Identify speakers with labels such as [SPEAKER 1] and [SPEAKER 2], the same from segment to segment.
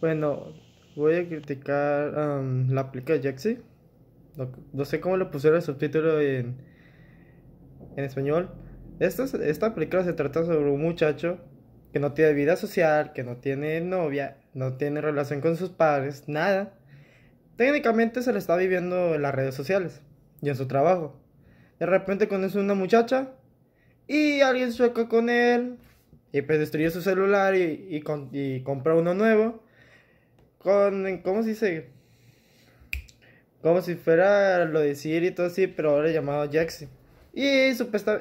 [SPEAKER 1] Bueno, voy a criticar la aplica de Jaxi. No, sé cómo le pusieron el subtítulo en, español. Esta, esta película se trata sobre un muchacho que no tiene vida social, que no tiene novia, no tiene relación con sus padres, nada. Técnicamente se le está viviendo en las redes sociales y en su trabajo. De repente conoce una muchacha y alguien choca con él y pues destruye su celular y, y compra uno nuevo con, se Como si fuera lo de Siri y todo así, pero ahora llamado Jaxi. Y,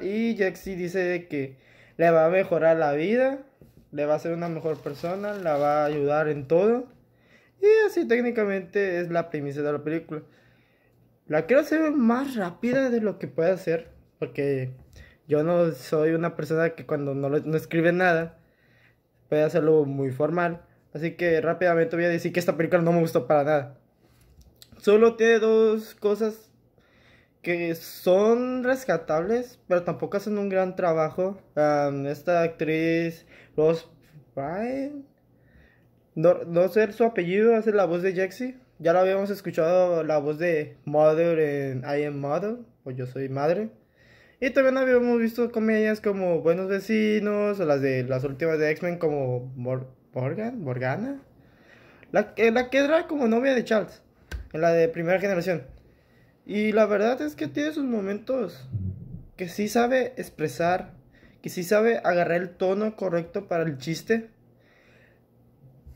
[SPEAKER 1] y Jaxi dice que le va a mejorar la vida, le va a ser una mejor persona, la va a ayudar en todo. Y así técnicamente es la premisa de la película. La quiero hacer más rápida de lo que pueda hacer, porque yo no soy una persona que cuando no, no escribe nada puede hacerlo muy formal. Así que rápidamente voy a decir que esta película no me gustó para nada. Solo tiene dos cosas que son rescatables, pero tampoco hacen un gran trabajo. esta actriz, Rose Bryan, no, ser sé su apellido, hace la voz de Jaxi. Ya la habíamos escuchado la voz de Mother en I Am Mother, o Yo Soy Madre. Y también habíamos visto comedias como Buenos Vecinos, o las de las últimas de X-Men como Borgan, Borgana. La, eh, la que era como novia de Charles, en la de primera generación. Y la verdad es que tiene sus momentos que sí sabe expresar, que sí sabe agarrar el tono correcto para el chiste.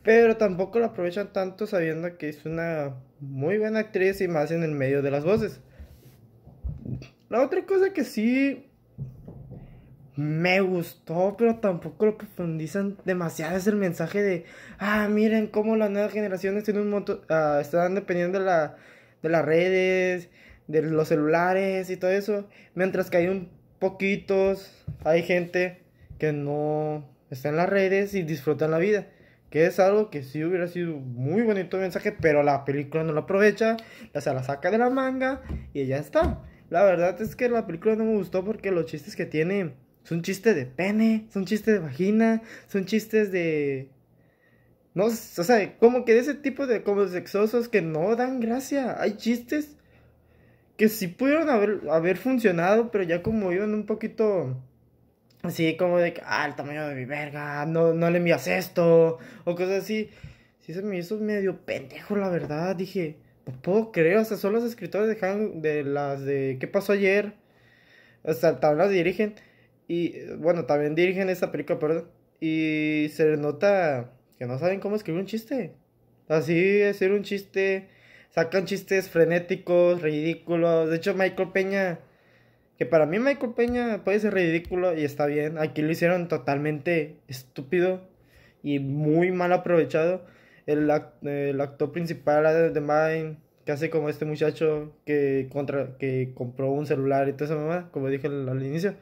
[SPEAKER 1] Pero tampoco la aprovechan tanto sabiendo que es una muy buena actriz y más en el medio de las voces. La otra cosa que sí me gustó, pero tampoco lo profundizan demasiado. Es el mensaje de, ah, miren cómo las nuevas generaciones tienen un montón, ah, están dependiendo de, las redes, de los celulares y todo eso. Mientras que hay un poquitos, hay gente que no está en las redes y disfrutan la vida. Que es algo que sí hubiera sido muy bonito mensaje, pero la película no lo aprovecha, o sea, la saca de la manga y ya está. La verdad es que la película no me gustó porque los chistes que tiene son chistes de pene, son chistes de vagina, son chistes de... No, o sea, como que de ese tipo de como sexosos que no dan gracia. Hay chistes que sí pudieron haber, haber funcionado, pero ya como iban un poquito... Así como de que, ah, el tamaño de mi verga, no, no le envías esto, o cosas así. Sí se me hizo medio pendejo, la verdad. Dije, no puedo creer, o sea, son los escritores de, de las de ¿Qué pasó ayer? O sea, también las dirigen. Y bueno, también dirigen esta película, perdón. Y se nota que no saben cómo escribir un chiste. Así es, un chiste. Sacan chistes frenéticos, ridículos. De hecho, Michael Peña, que para mí Michael Peña puede ser ridículo y está bien. Aquí lo hicieron totalmente estúpido y muy mal aprovechado. El, el actor principal de Mind, que hace como este muchacho que, contra que compró un celular y toda esa como dije al inicio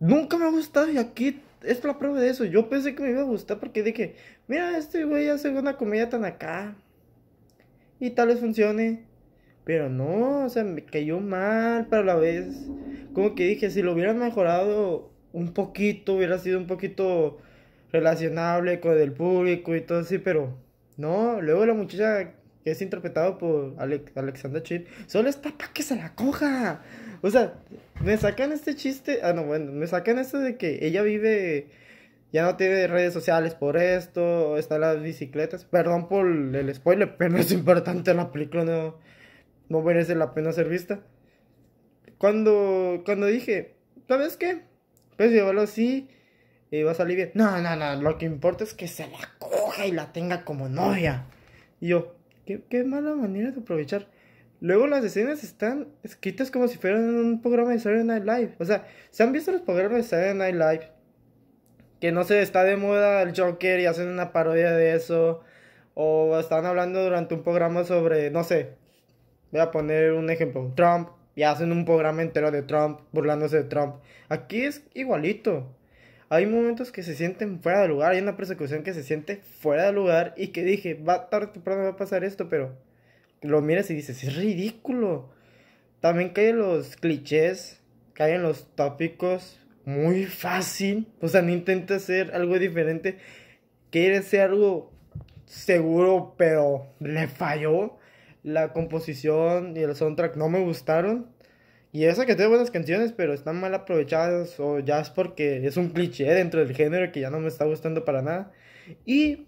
[SPEAKER 1] nunca me ha gustado y aquí es la prueba de eso. Yo pensé que me iba a gustar porque dije, mira, este güey hace una comedia tan acá. Y tal vez funcione. Pero no, o sea, me cayó mal para la vez. Como que dije, si lo hubieran mejorado un poquito, hubiera sido un poquito relacionable con el público y todo así, pero no, luego la muchacha que es interpretado por Alexander Chip, solo está para que se la coja. O sea, me sacan este chiste. Ah, no, bueno, me sacan esto de que ella vive. Ya no tiene redes sociales por esto. en las bicicletas. Perdón por el spoiler, pero es importante la película. No, no merece la pena ser vista. Cuando, cuando dije, ¿sabes qué? Pues llevarlo así y va a salir bien. No, no, no. Lo que importa es que se la coja y la tenga como novia. Y yo, qué mala manera de aprovechar. Luego las escenas están escritas como si fueran un programa de Saturday Night Live. O sea, ¿se han visto los programas de Saturday Night Live? Que no se está de moda el Joker y hacen una parodia de eso. O están hablando durante un programa sobre, no sé, voy a poner un ejemplo, Trump. Y hacen un programa entero de Trump, burlándose de Trump. Aquí es igualito. Hay momentos que se sienten fuera de lugar, hay una persecución que se siente fuera de lugar y que dije, va tarde o temprano va a pasar esto, pero lo miras y dices, es ridículo. También caen los clichés, caen los tópicos muy fácil. O sea, no intenta hacer algo diferente. Quiere ser algo seguro, pero le falló. La composición y el soundtrack no me gustaron. Y esa que tiene buenas canciones, pero están mal aprovechadas o ya es porque es un cliché dentro del género que ya no me está gustando para nada. Y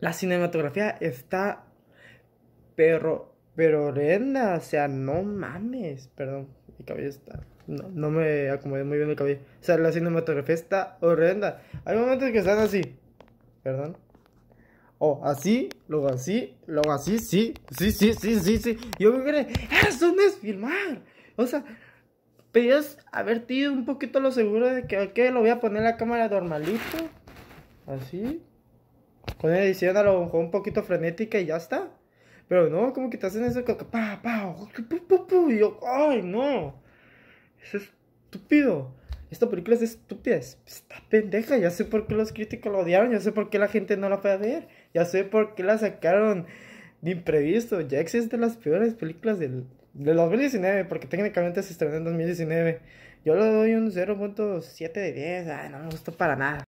[SPEAKER 1] la cinematografía está pero, pero horrenda, o sea, no mames. Perdón, mi cabello está. No, no me acomodé muy bien el cabello. O sea, la cinematografía está horrenda. Hay momentos que están así. Perdón. O así, luego así, luego así, sí, sí, sí, sí, sí, sí. Yo me quedé, eso no es filmar. O sea, pedías haber tenido un poquito lo seguro de que, ok, lo voy a poner la cámara normalito. Así. Con edición a lo mejor un poquito frenética y ya está. Pero no, como que te hacen eso, pa, pa, pu, pu, y yo, ay, no. Es estúpido. Esta película es estúpida, es, pendeja. Ya sé por qué los críticos lo odiaron, ya sé por qué la gente no la puede ver, ya sé por qué la sacaron de imprevisto. Ya existe las peores películas del, del 2019, porque técnicamente se estrenó en 2019. Yo le doy un 0.7 de 10, ay, no me gustó para nada.